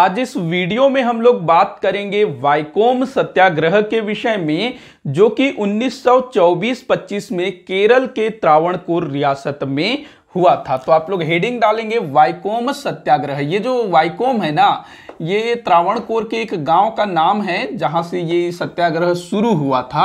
आज इस वीडियो में हम लोग बात करेंगे वाइकोम सत्याग्रह के विषय में जो कि 1924-25 में केरल के त्रावणकोर रियासत में हुआ था तो आप लोग हेडिंग डालेंगे वाइकोम सत्याग्रह ये जो वाइकोम है ना ये त्रावणकोर के एक गांव का नाम है जहां से ये सत्याग्रह शुरू हुआ था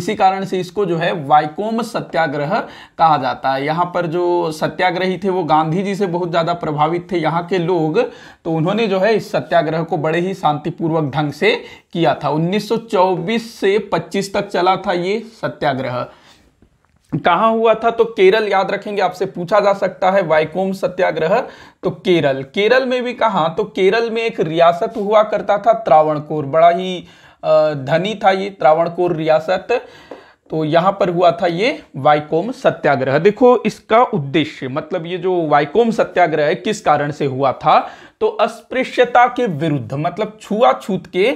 इसी कारण से इसको जो है वाइकोम सत्याग्रह कहा जाता है यहाँ पर जो सत्याग्रही थे वो गांधी जी से बहुत ज़्यादा प्रभावित थे यहाँ के लोग तो उन्होंने जो है इस सत्याग्रह को बड़े ही शांतिपूर्वक ढंग से किया था उन्नीस से पच्चीस तक चला था ये सत्याग्रह कहा हुआ था तो केरल याद रखेंगे आपसे पूछा जा सकता है वाइकोम सत्याग्रह तो केरल केरल में भी कहा तो केरल में एक रियासत हुआ करता था त्रावणकोर बड़ा ही धनी था ये त्रावणकोर रियासत तो यहां पर हुआ था ये वाइकोम सत्याग्रह देखो इसका उद्देश्य मतलब ये जो वाइकोम सत्याग्रह है किस कारण से हुआ था तो अस्पृश्यता के विरुद्ध मतलब छुआछूत के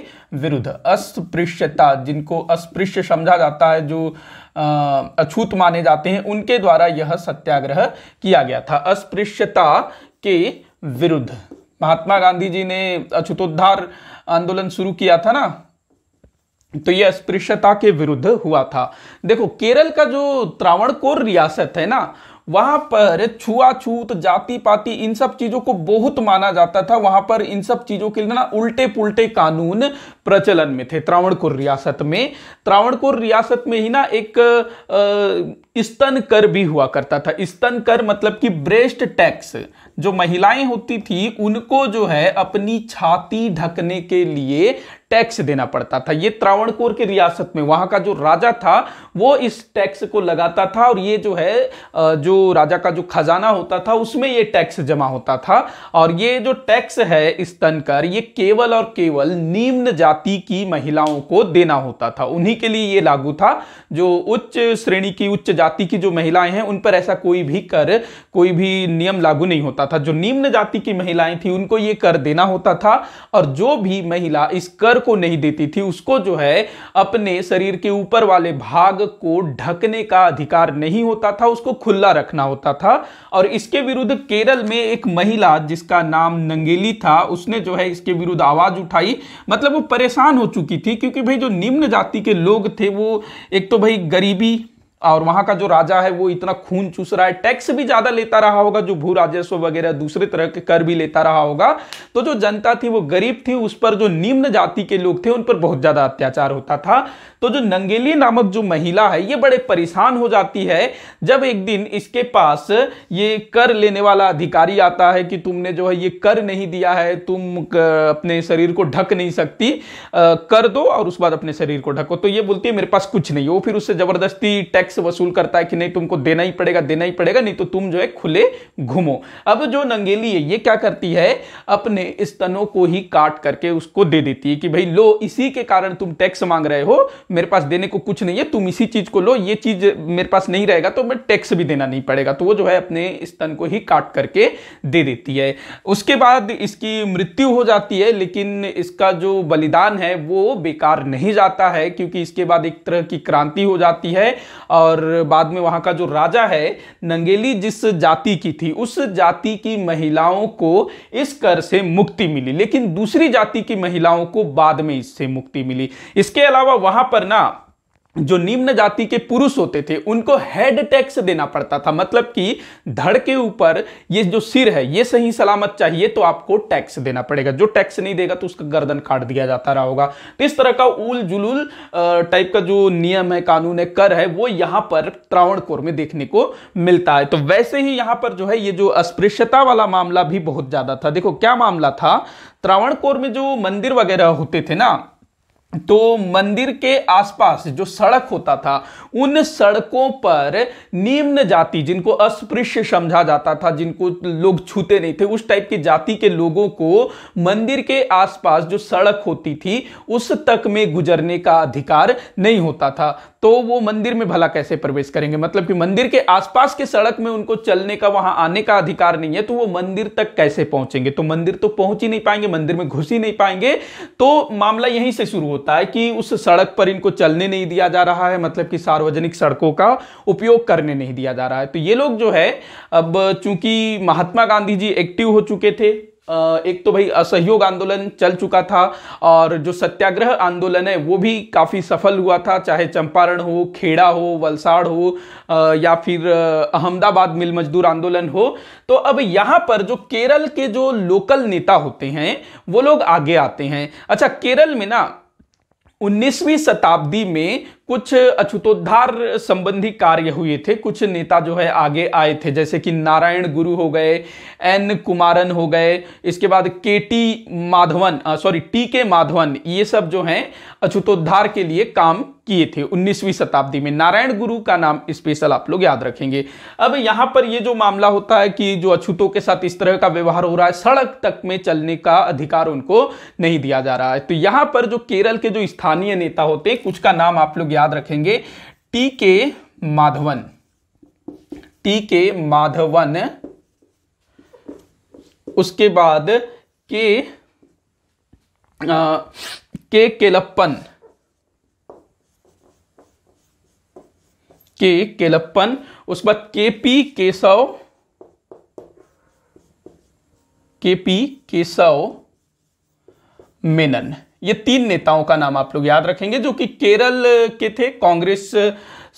विरुद्ध अस्पृश्यता जिनको अस्पृश्य समझा जाता है जो अछूत माने जाते हैं उनके द्वारा यह सत्याग्रह किया गया था अस्पृश्यता के विरुद्ध महात्मा गांधी जी ने अछूतोद्धार आंदोलन शुरू किया था ना तो यह अस्पृश्यता के विरुद्ध हुआ था देखो केरल का जो त्रावणकोर रियासत है ना वहां पर छुआछूत जाति पाति इन सब चीजों को बहुत माना जाता था वहां पर इन सब चीजों के लिए ना उल्टे पुल्टे कानून प्रचलन में थे त्रावणकोर रियासत में त्रावणकोर रियासत में ही ना एक स्तन कर भी हुआ करता था स्तन कर मतलब कि ब्रेस्ट टैक्स जो महिलाएं होती थी उनको जो है अपनी छाती ढकने के लिए टैक्स देना पड़ता था ये त्रावणकोर की रियासत में वहां का जो राजा था वो इस टैक्स को लगाता था और ये जो है जो राजा का जो खजाना होता था उसमें ये टैक्स जमा होता था और ये जो टैक्स है इस कर ये केवल और केवल निम्न जाति की महिलाओं को देना होता था उन्हीं के लिए ये लागू था जो उच्च श्रेणी की उच्च जाति की जो महिलाएं हैं उन पर ऐसा कोई भी कर कोई भी नियम लागू नहीं होता था जो निम्न जाति की महिलाएं थी उनको ये कर देना होता था और जो भी महिला इस कर को नहीं देती थी उसको जो है अपने शरीर के ऊपर वाले भाग को ढकने का अधिकार नहीं होता था उसको खुला रखना होता था और इसके विरुद्ध केरल में एक महिला जिसका नाम नंगेली था उसने जो है इसके विरुद्ध आवाज उठाई मतलब वो परेशान हो चुकी थी क्योंकि भाई जो निम्न जाति के लोग थे वो एक तो भाई गरीबी और वहां का जो राजा है वो इतना खून चूस रहा है टैक्स भी ज्यादा लेता रहा होगा जो भू राजस्व वगैरह दूसरे तरह के कर भी लेता रहा होगा तो जो जनता थी वो गरीब थी उस पर जो निम्न जाति के लोग थे उन पर बहुत ज्यादा अत्याचार होता था तो जो नंगेली नामक जो महिला है ये बड़े परेशान हो जाती है जब एक दिन इसके पास ये कर लेने वाला अधिकारी आता है कि तुमने जो है ये कर नहीं दिया है तुम अपने शरीर को ढक नहीं सकती कर दो और उस बाद अपने शरीर को ढको तो ये बोलती है मेरे पास कुछ नहीं हो फिर उससे जबरदस्ती टैक्स टैक्स वसूल करता है कि नहीं तुमको देना ही पड़ेगा देना ही पड़ेगा नहीं तो तुम जो है खुले घूमो अब जो नंगेली है ये क्या करती है अपने स्तनों को ही काट करके उसको दे देती है कि भाई लो इसी के कारण तुम टैक्स मांग रहे हो मेरे पास देने को कुछ नहीं है तुम इसी चीज को लो ये चीज मेरे पास नहीं रहेगा तो मैं टैक्स भी देना नहीं पड़ेगा तो वो जो है अपने स्तन को ही काट करके दे देती है उसके बाद इसकी मृत्यु हो जाती है लेकिन इसका जो बलिदान है वो बेकार नहीं जाता है क्योंकि इसके बाद एक तरह की क्रांति हो जाती है और बाद में वहाँ का जो राजा है नंगेली जिस जाति की थी उस जाति की महिलाओं को इस कर से मुक्ति मिली लेकिन दूसरी जाति की महिलाओं को बाद में इससे मुक्ति मिली इसके अलावा वहाँ पर ना जो निम्न जाति के पुरुष होते थे उनको हेड टैक्स देना पड़ता था मतलब कि धड़ के ऊपर ये जो सिर है ये सही सलामत चाहिए तो आपको टैक्स देना पड़ेगा जो टैक्स नहीं देगा तो उसका गर्दन काट दिया जाता रहा होगा तो इस तरह का उल जुलूल टाइप का जो नियम है कानून है कर है वो यहाँ पर त्रावण में देखने को मिलता है तो वैसे ही यहाँ पर जो है ये जो अस्पृश्यता वाला मामला भी बहुत ज्यादा था देखो क्या मामला था त्रावणकोर में जो मंदिर वगैरह होते थे ना तो मंदिर के आसपास जो सड़क होता था उन सड़कों पर निम्न जाति जिनको अस्पृश्य समझा जाता था जिनको लोग छूते नहीं थे उस टाइप की जाति के लोगों को मंदिर के आसपास जो सड़क होती थी उस तक में गुजरने का अधिकार नहीं होता था तो वो मंदिर में भला कैसे प्रवेश करेंगे मतलब कि मंदिर के आसपास के सड़क में उनको चलने का वहां आने का अधिकार नहीं है तो वो मंदिर तक कैसे पहुंचेंगे तो मंदिर तो पहुंच ही नहीं पाएंगे मंदिर में घुस ही नहीं पाएंगे तो मामला यहीं से शुरू होता होता है कि उस सड़क पर इनको चलने नहीं दिया जा रहा है मतलब कि सार्वजनिक सड़कों का उपयोग करने नहीं दिया जा रहा है तो ये लोग जो है अब चूंकि महात्मा गांधी जी एक्टिव हो चुके थे एक तो भाई असहयोग आंदोलन चल चुका था और जो सत्याग्रह आंदोलन है वो भी काफ़ी सफल हुआ था चाहे चंपारण हो खेड़ा हो वलसाड़ हो या फिर अहमदाबाद मिल मजदूर आंदोलन हो तो अब यहाँ पर जो केरल के जो लोकल नेता होते हैं वो लोग आगे आते हैं अच्छा केरल में ना 19वीं शताब्दी में कुछ अछूतोद्धार संबंधी कार्य हुए थे कुछ नेता जो है आगे आए थे जैसे कि नारायण गुरु हो गए एन कुमारन हो गए इसके बाद के टी माधवन सॉरी टी के माधवन ये सब जो हैं अछूतोद्धार के लिए काम किए थे 19वीं शताब्दी में नारायण गुरु का नाम स्पेशल आप लोग याद रखेंगे अब यहाँ पर ये जो मामला होता है कि जो अछूतों के साथ इस तरह का व्यवहार हो रहा है सड़क तक में चलने का अधिकार उनको नहीं दिया जा रहा है तो यहाँ पर जो केरल के जो स्थानीय नेता होते कुछ का नाम आप लोग याद रखेंगे टी के माधवन टी के माधवन उसके बाद के आ, के केलप्पन के केलप्पन उसके बाद के पी केशव के पी केशव मेनन ये तीन नेताओं का नाम आप लोग याद रखेंगे जो कि केरल के थे कांग्रेस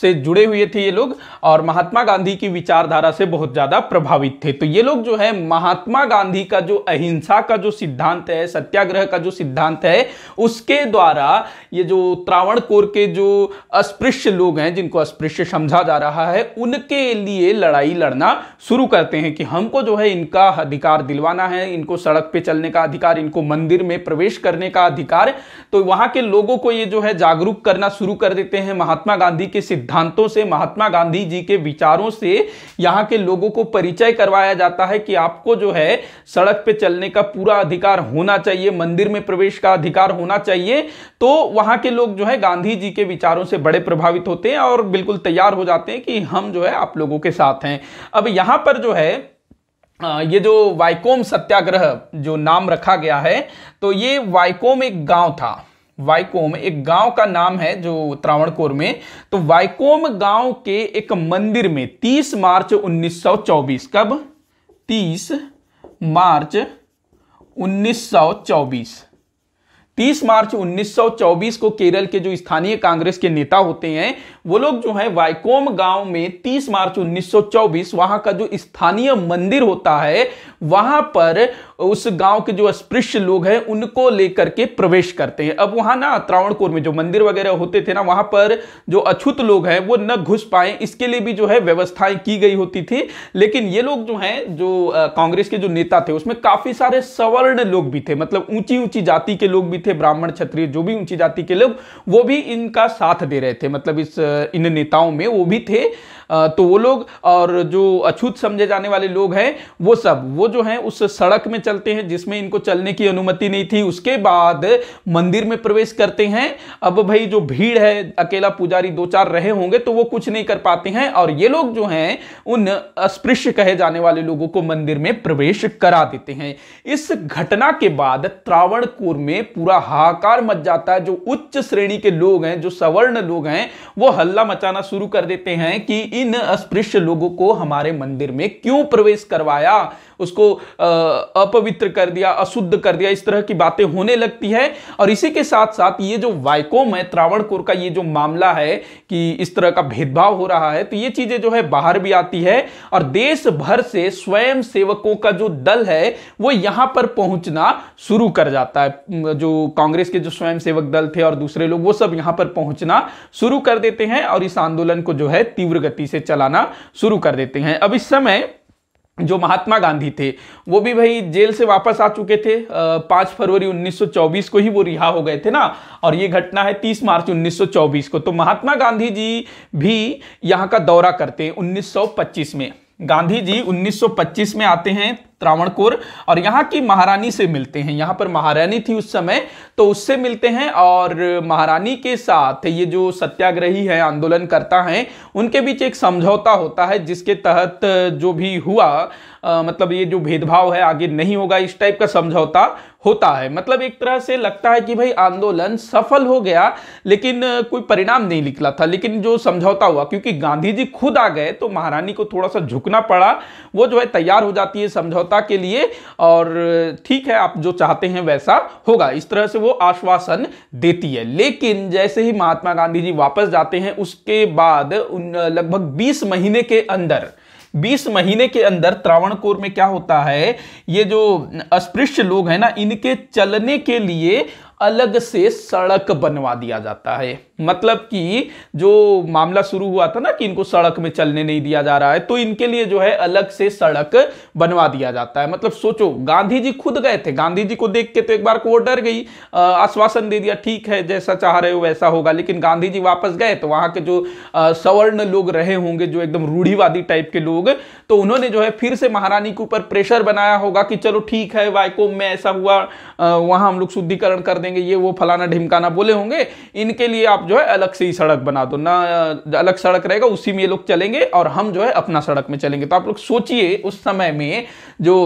से जुड़े हुए थे ये लोग और महात्मा गांधी की विचारधारा से बहुत ज़्यादा प्रभावित थे तो ये लोग जो है महात्मा गांधी का जो अहिंसा का जो सिद्धांत है सत्याग्रह का जो सिद्धांत है उसके द्वारा ये जो त्रावणकोर के जो अस्पृश्य लोग हैं जिनको अस्पृश्य समझा जा रहा है उनके लिए लड़ाई लड़ना शुरू करते हैं कि हमको जो है इनका अधिकार दिलवाना है इनको सड़क पे चलने का अधिकार इनको मंदिर में प्रवेश करने का अधिकार तो वहां के लोगों को ये जो है जागरूक करना शुरू कर देते हैं महात्मा गांधी के सिद्धांत सिद्धांतों से महात्मा गांधी जी के विचारों से यहाँ के लोगों को परिचय करवाया जाता है कि आपको जो है सड़क पे चलने का पूरा अधिकार होना चाहिए मंदिर में प्रवेश का अधिकार होना चाहिए तो वहाँ के लोग जो है गांधी जी के विचारों से बड़े प्रभावित होते हैं और बिल्कुल तैयार हो जाते हैं कि हम जो है आप लोगों के साथ हैं अब यहाँ पर जो है ये जो वाइकोम सत्याग्रह जो नाम रखा गया है तो ये वाइकोम एक गांव था वाइकोम एक गांव का नाम है जो त्रावणकोर में तो वाइकोम गांव के एक मंदिर में 30 मार्च 1924 कब 30 मार्च 1924 30 मार्च 1924 को केरल के जो स्थानीय कांग्रेस के नेता होते हैं वो लोग जो है वाइकोम गांव में 30 मार्च 1924 वहां का जो स्थानीय मंदिर होता है वहां पर उस गांव के जो अस्पृश्य लोग हैं उनको लेकर के प्रवेश करते हैं अब वहां ना त्रावणकोर में जो मंदिर वगैरह होते थे ना वहां पर जो अछूत लोग हैं वो न घुस पाए इसके लिए भी जो है व्यवस्थाएं की गई होती थी लेकिन ये लोग जो है जो कांग्रेस के जो नेता थे उसमें काफी सारे सवर्ण लोग भी थे मतलब ऊंची ऊंची जाति के लोग भी थे ब्राह्मण क्षत्रिय जो भी ऊंची जाति के लोग वो भी इनका साथ दे रहे थे मतलब इस इन नेताओं में वो भी थे तो वो लोग और जो अछूत समझे जाने वाले लोग हैं वो सब वो जो है उस सड़क में चलते हैं जिसमें इनको चलने की अनुमति नहीं थी उसके बाद मंदिर में प्रवेश करते हैं अब भाई जो भीड़ है अकेला पुजारी दो चार रहे होंगे तो वो कुछ नहीं कर पाते हैं और ये लोग जो हैं उन अस्पृश्य कहे जाने वाले लोगों को मंदिर में प्रवेश करा देते हैं इस घटना के बाद त्रावणकोर में पूरा हाहाकार मच जाता है जो उच्च श्रेणी के लोग हैं जो सवर्ण लोग हैं वो हल्ला मचाना शुरू कर देते हैं कि इन अस्पृश्य लोगों को हमारे मंदिर में क्यों प्रवेश करवाया उसको अपवित्र कर दिया अशुद्ध कर दिया इस तरह की बातें होने लगती है और इसी के साथ साथ ये जो वाइकोम है त्रावणकोर का ये जो मामला है कि इस तरह का भेदभाव हो रहा है तो ये चीजें जो है बाहर भी आती है और देश भर से स्वयं सेवकों का जो दल है वो यहां पर पहुंचना शुरू कर जाता है जो कांग्रेस के जो स्वयं सेवक दल थे और दूसरे लोग वो सब यहां पर पहुंचना शुरू कर देते हैं और इस आंदोलन को जो है तीव्र गति गति से चलाना शुरू कर देते हैं अब इस समय जो महात्मा गांधी थे वो भी भाई जेल से वापस आ चुके थे पाँच फरवरी 1924 को ही वो रिहा हो गए थे ना और ये घटना है 30 मार्च 1924 को तो महात्मा गांधी जी भी यहाँ का दौरा करते हैं 1925 में गांधी जी 1925 में आते हैं त्रावणकोर और यहाँ की महारानी से मिलते हैं यहाँ पर महारानी थी उस समय तो उससे मिलते हैं और महारानी के साथ ये जो सत्याग्रही है आंदोलन करता है उनके बीच एक समझौता होता है जिसके तहत जो भी हुआ आ, मतलब ये जो भेदभाव है आगे नहीं होगा इस टाइप का समझौता होता है मतलब एक तरह से लगता है कि भाई आंदोलन सफल हो गया लेकिन कोई परिणाम नहीं निकला था लेकिन जो समझौता हुआ क्योंकि गांधी जी खुद आ गए तो महारानी को थोड़ा सा झुकना पड़ा वो जो है तैयार हो जाती है समझौता सफलता के लिए और ठीक है आप जो चाहते हैं वैसा होगा इस तरह से वो आश्वासन देती है लेकिन जैसे ही महात्मा गांधी जी वापस जाते हैं उसके बाद लगभग 20 महीने के अंदर 20 महीने के अंदर त्रावणकोर में क्या होता है ये जो अस्पृश्य लोग हैं ना इनके चलने के लिए अलग से सड़क बनवा दिया जाता है मतलब कि जो मामला शुरू हुआ था ना कि इनको सड़क में चलने नहीं दिया जा रहा है तो इनके लिए जो है अलग से सड़क बनवा दिया जाता है मतलब सोचो गांधी जी खुद गए थे गांधी जी को देख के तो एक बार को वो डर गई आश्वासन दे दिया ठीक है जैसा चाह रहे हो वैसा होगा लेकिन गांधी जी वापस गए तो वहां के जो सवर्ण लोग रहे होंगे जो एकदम रूढ़ीवादी टाइप के लोग तो उन्होंने जो है फिर से महारानी के ऊपर प्रेशर बनाया होगा कि चलो ठीक है वाइकोम में ऐसा हुआ वहां हम लोग शुद्धिकरण कर देंगे ये वो फलाना ढिमकाना बोले होंगे इनके लिए आप जो है अलग से ही सड़क बना दो ना अलग सड़क रहेगा उसी में ये लोग चलेंगे और हम जो है अपना सड़क में चलेंगे तो आप लोग सोचिए उस समय में जो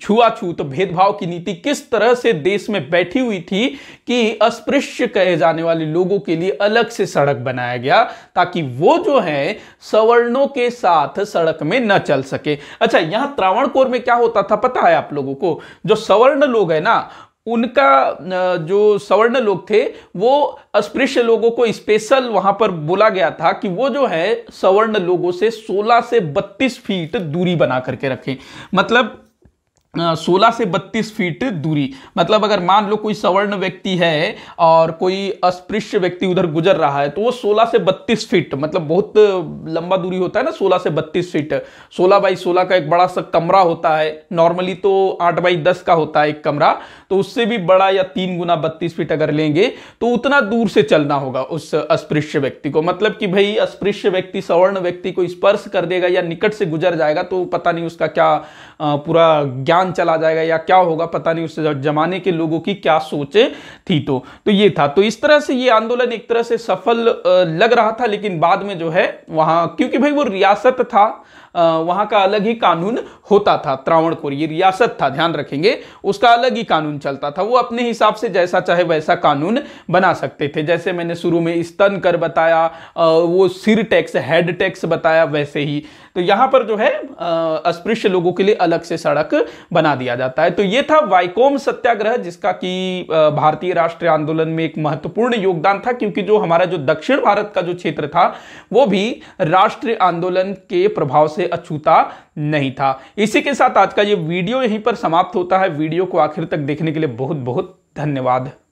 छुआछूत तो भेदभाव की नीति किस तरह से देश में बैठी हुई थी कि अस्पृश्य कहे जाने वाले लोगों के लिए अलग से सड़क बनाया गया ताकि वो जो है सवर्णों के साथ सड़क में न चल सके अच्छा यहां त्रावणकोर में क्या होता था पता है आप लोगों को जो सवर्ण लोग है ना उनका जो सवर्ण लोग थे वो अस्पृश्य लोगों को स्पेशल वहां पर बोला गया था कि वो जो है सवर्ण लोगों से 16 से 32 फीट दूरी बना करके रखें मतलब सोलह से बत्तीस फीट दूरी मतलब अगर मान लो कोई सवर्ण व्यक्ति है और कोई अस्पृश्य व्यक्ति उधर गुजर रहा है तो वो सोलह से बत्तीस फीट मतलब बहुत लंबा दूरी होता है ना सोलह से बत्तीस फीट सोलह बाई सोलह का एक बड़ा सा कमरा होता है नॉर्मली तो आठ बाई दस का होता है एक कमरा तो उससे भी बड़ा या तीन गुना बत्तीस फीट अगर लेंगे तो उतना दूर से चलना होगा उस अस्पृश्य व्यक्ति को मतलब कि भाई अस्पृश्य व्यक्ति सवर्ण व्यक्ति को स्पर्श कर देगा या निकट से गुजर जाएगा तो पता नहीं उसका क्या पूरा ज्ञान ईरान चला जाएगा या क्या होगा पता नहीं उस जमाने के लोगों की क्या सोचे थी तो तो ये था तो इस तरह से ये आंदोलन एक तरह से सफल लग रहा था लेकिन बाद में जो है वहां क्योंकि भाई वो रियासत था वहां का अलग ही कानून होता था त्रावणकोर ये रियासत था ध्यान रखेंगे उसका अलग ही कानून चलता था वो अपने हिसाब से जैसा चाहे वैसा कानून बना सकते थे जैसे मैंने शुरू में स्तन कर बताया वो सिर टैक्स हेड टैक्स बताया वैसे ही तो यहां पर जो है अस्पृश्य लोगों के लिए अलग से सड़क बना दिया जाता है तो ये था वाइकोम सत्याग्रह जिसका कि भारतीय राष्ट्रीय आंदोलन में एक महत्वपूर्ण योगदान था क्योंकि जो हमारा जो दक्षिण भारत का जो क्षेत्र था वो भी राष्ट्रीय आंदोलन के प्रभाव से से अछूता नहीं था इसी के साथ आज का ये वीडियो यहीं पर समाप्त होता है वीडियो को आखिर तक देखने के लिए बहुत बहुत धन्यवाद